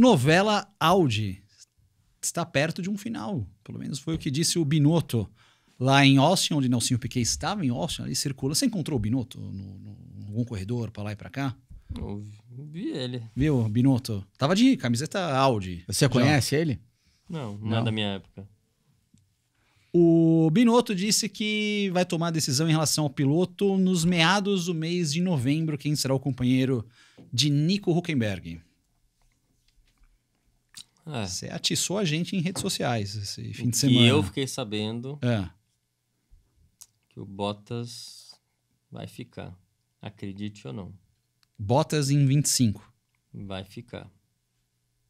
Novela Audi está perto de um final. Pelo menos foi o que disse o Binotto lá em Austin, onde Nelson Piquet estava em Austin, ali circula. Você encontrou o Binotto no, no, em algum corredor para lá e para cá? Eu vi ele. Viu, Binotto? Tava de camiseta Audi. Você conhece ele? Não, não, é não é da minha época. O Binotto disse que vai tomar decisão em relação ao piloto nos meados do mês de novembro, quem será o companheiro de Nico Huckenberg. É. Você atiçou a gente em redes sociais esse fim de semana. E eu fiquei sabendo é. que o Bottas vai ficar. Acredite ou não. Bottas em 25. Vai ficar.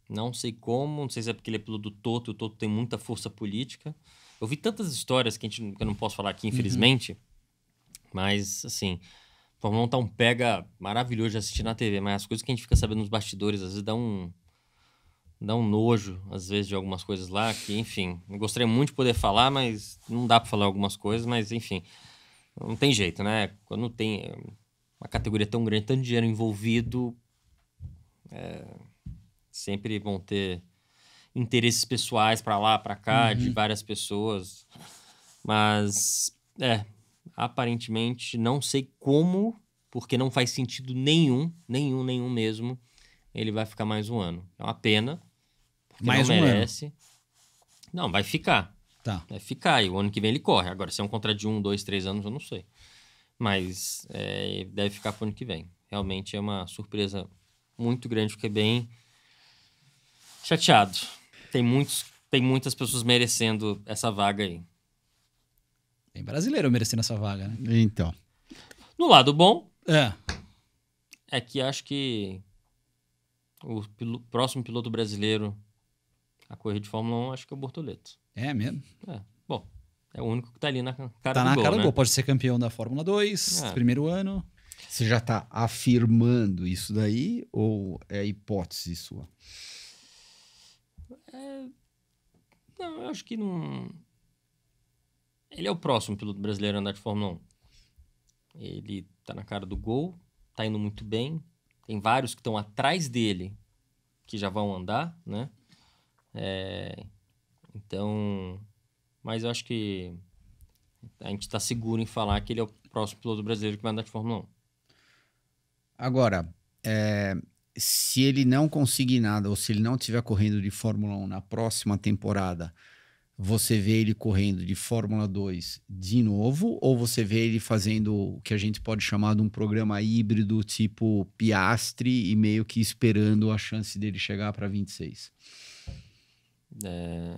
Não sei como, não sei se é porque ele é piloto do Toto, o Toto tem muita força política. Eu vi tantas histórias que, a gente, que eu não posso falar aqui, uhum. infelizmente, uhum. mas, assim, Fórmula 1 tá um pega maravilhoso de assistir na TV, mas as coisas que a gente fica sabendo nos bastidores, às vezes dá um, dá um nojo, às vezes, de algumas coisas lá, que, enfim, gostaria muito de poder falar, mas não dá para falar algumas coisas, mas, enfim, não tem jeito, né? Quando tem eh, uma categoria tão grande, tanto dinheiro envolvido, é, sempre vão ter interesses pessoais para lá, para cá, uhum. de várias pessoas, mas, é, aparentemente, não sei como, porque não faz sentido nenhum, nenhum, nenhum mesmo, ele vai ficar mais um ano. É uma pena, porque Mais não um merece. Ano. Não, vai ficar. Tá. Vai ficar. E o ano que vem ele corre. Agora, se é um contrato de um, dois, três anos, eu não sei. Mas é, deve ficar para o ano que vem. Realmente é uma surpresa muito grande. Fiquei bem chateado. Tem, muitos, tem muitas pessoas merecendo essa vaga aí. Tem brasileiro merecendo essa vaga, né? Então. No lado bom. É. É que acho que o pil próximo piloto brasileiro a corrida de Fórmula 1, acho que é o Bortoleto. É mesmo? É. Bom, é o único que tá ali na cara tá do na gol, cara do né? gol. Pode ser campeão da Fórmula 2, é. primeiro ano. Você já tá afirmando isso daí ou é hipótese sua? É... Não, eu acho que não. Ele é o próximo piloto brasileiro a andar de Fórmula 1. Ele tá na cara do gol, tá indo muito bem. Tem vários que estão atrás dele que já vão andar, né? É, então, mas eu acho que a gente está seguro em falar que ele é o próximo piloto brasileiro que vai andar de Fórmula 1. Agora, é, se ele não conseguir nada, ou se ele não estiver correndo de Fórmula 1 na próxima temporada, você vê ele correndo de Fórmula 2 de novo, ou você vê ele fazendo o que a gente pode chamar de um programa híbrido tipo Piastre e meio que esperando a chance dele chegar para 26? É...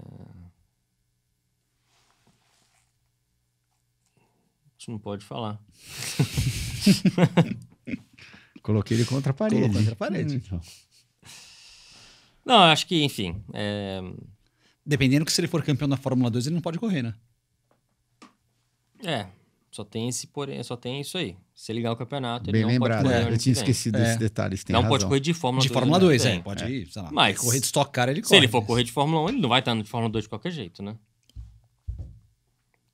Isso não pode falar. Coloquei ele contra a parede. Colocou contra a parede. Hum. Então. Não, acho que, enfim. É... Dependendo que se ele for campeão da Fórmula 2, ele não pode correr, né? É, só tem esse porém, só tem isso aí. Se ligar o campeonato, Bem ele não lembrado, né? é. pode correr. É, eu tinha esquecido desse é. detalhe. não razão. pode correr de Fórmula de 2. De Fórmula 2, né? hein? É, pode ir, sei lá. Mas correr de Stock Car, ele corre. Se ele for correr de Fórmula 1, ele não vai estar no de Fórmula 2 de qualquer jeito, né?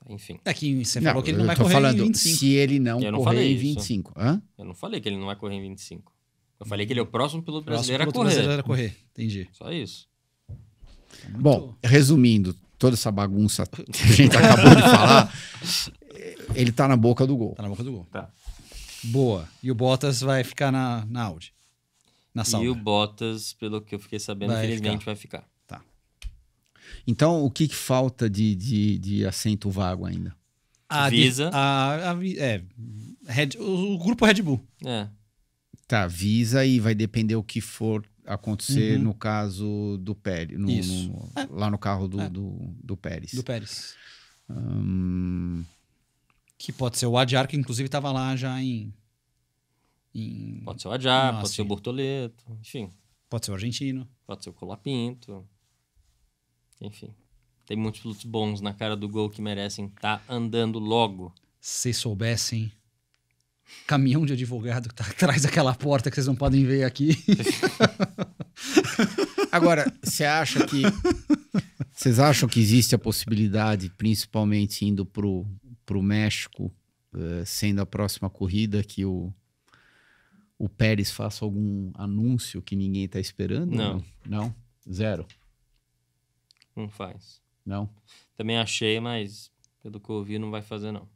Enfim. É que você falou que ele não vai correr falando, em 25. Se ele não, eu não correr em 25. Hã? Eu não falei que ele não vai correr em 25. Eu falei que ele é o hum. próximo piloto brasileiro próximo piloto a correr. brasileiro a correr, entendi. Só isso. Muito... Bom, resumindo, toda essa bagunça que a gente acabou de falar, Ele tá na boca do gol. Tá na boca do gol. Tá. Boa. E o Bottas vai ficar na, na Audi. Na sala. E o Bottas, pelo que eu fiquei sabendo, vai infelizmente ficar. vai ficar. Tá. Então, o que, que falta de, de, de assento vago ainda? A Visa. A, a, é, Red, o, o, grupo Red Bull. É. Tá, Visa e vai depender o que for acontecer uhum. no caso do Pérez. No, no, é. Lá no carro do, é. do, do, Pérez. Do Pérez. Hum, que pode ser o Adiar, que inclusive estava lá já em, em. Pode ser o Adiar, pode ser o Bortoleto, enfim. Pode ser o Argentino. Pode ser o Colapinto. Enfim. Tem muitos pilotos bons na cara do gol que merecem estar tá andando logo. Se soubessem. Caminhão de advogado que tá atrás daquela porta que vocês não podem ver aqui. Agora, você acha que. Vocês acham que existe a possibilidade, principalmente indo pro, para o México, eh, sendo a próxima corrida que o, o Pérez faça algum anúncio que ninguém está esperando? Não. não. Não? Zero. Não faz. Não? Também achei, mas pelo que eu ouvi, não vai fazer, não.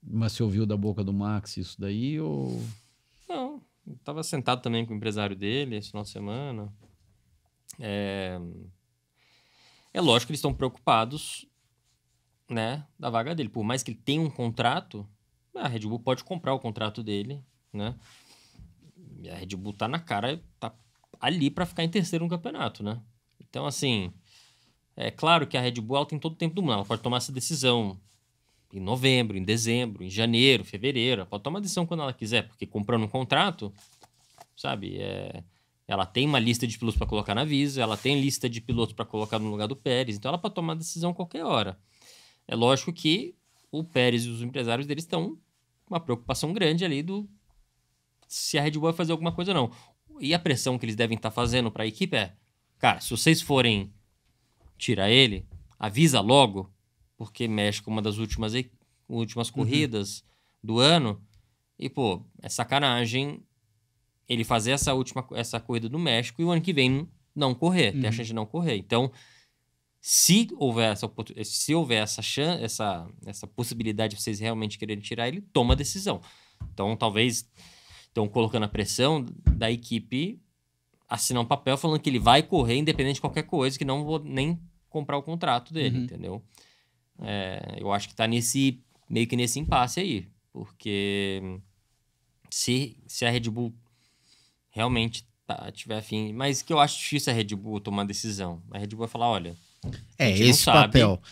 Mas você ouviu da boca do Max isso daí ou. Não. Eu tava sentado também com o empresário dele esse final de semana. É, é lógico que eles estão preocupados né, da vaga dele. Por mais que ele tenha um contrato, a Red Bull pode comprar o contrato dele, né? E a Red Bull tá na cara, tá ali para ficar em terceiro no campeonato, né? Então, assim, é claro que a Red Bull ela tem todo o tempo do mundo, ela pode tomar essa decisão em novembro, em dezembro, em janeiro, fevereiro, ela pode tomar a decisão quando ela quiser, porque comprando um contrato, sabe, é, ela tem uma lista de pilotos para colocar na Visa, ela tem lista de pilotos para colocar no lugar do Pérez, então ela pode tomar a decisão qualquer hora. É lógico que o Pérez e os empresários deles estão com uma preocupação grande ali do se a Red Bull vai fazer alguma coisa ou não. E a pressão que eles devem estar tá fazendo para a equipe é: cara, se vocês forem tirar ele, avisa logo, porque mexe com uma das últimas, últimas uhum. corridas uhum. do ano. E, pô, é sacanagem ele fazer essa última essa corrida do México e o ano que vem não correr, uhum. ter a uhum. chance de não correr. Então, se houver essa eh, se houver essa chance, essa, essa possibilidade de vocês realmente quererem tirar ele, toma a decisão. Então, talvez estão colocando a pressão da equipe assinar um papel falando que ele vai correr independente de qualquer coisa, que não vou nem comprar o contrato dele, uhum. entendeu? É, eu acho que está nesse meio que nesse impasse aí, porque se, se a Red Bull realmente tá, tiver afim, mas que eu acho difícil a Red Bull tomar decisão. A Red Bull vai falar, olha, é, esse sabe. papel.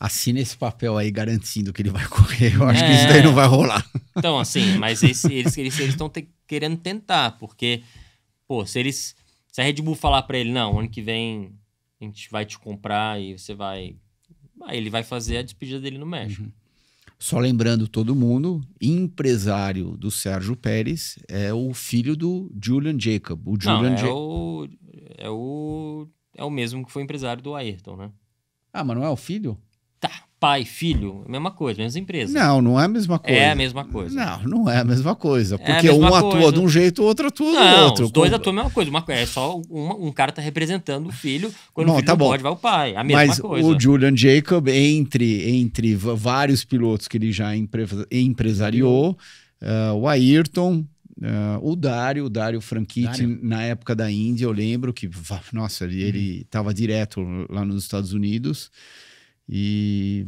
Assina esse papel aí garantindo que ele vai correr. Eu acho é... que isso daí é. não vai rolar. Então, assim, mas esse, eles estão te, querendo tentar, porque, pô, se eles. Se a Red Bull falar para ele, não, ano que vem a gente vai te comprar e você vai. Aí ele vai fazer a despedida dele no México. Uhum. Só lembrando todo mundo, empresário do Sérgio Pérez é o filho do Julian Jacob. O Julian Não, é, ja o, é o é o mesmo que foi empresário do Ayrton, né? Ah, mas não é o filho? Tá, pai, filho, mesma coisa, mesma empresa. Não, não é a mesma coisa. É a mesma coisa. Não, não é a mesma coisa. É porque é mesma um coisa. atua de um jeito, o outro atua não, do outro. Os dois atuam a mesma coisa. Uma, é só uma, um cara tá representando o filho. Quando não, o filho tá não bom. pode, vai o pai. A mesma Mas coisa. O Julian Jacob, entre, entre vários pilotos que ele já empre, empresariou, uh, o Ayrton Uh, o Dário, o Dário Franchitti, Dário? na época da Índia, eu lembro que, nossa, ele estava uhum. direto lá nos Estados Unidos e...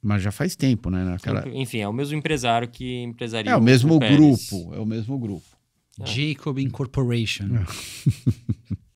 Mas já faz tempo, né? Naquela... Enfim, é o mesmo empresário que empresaria. É o mesmo grupo, é o mesmo grupo. É. Jacob Incorporation. É.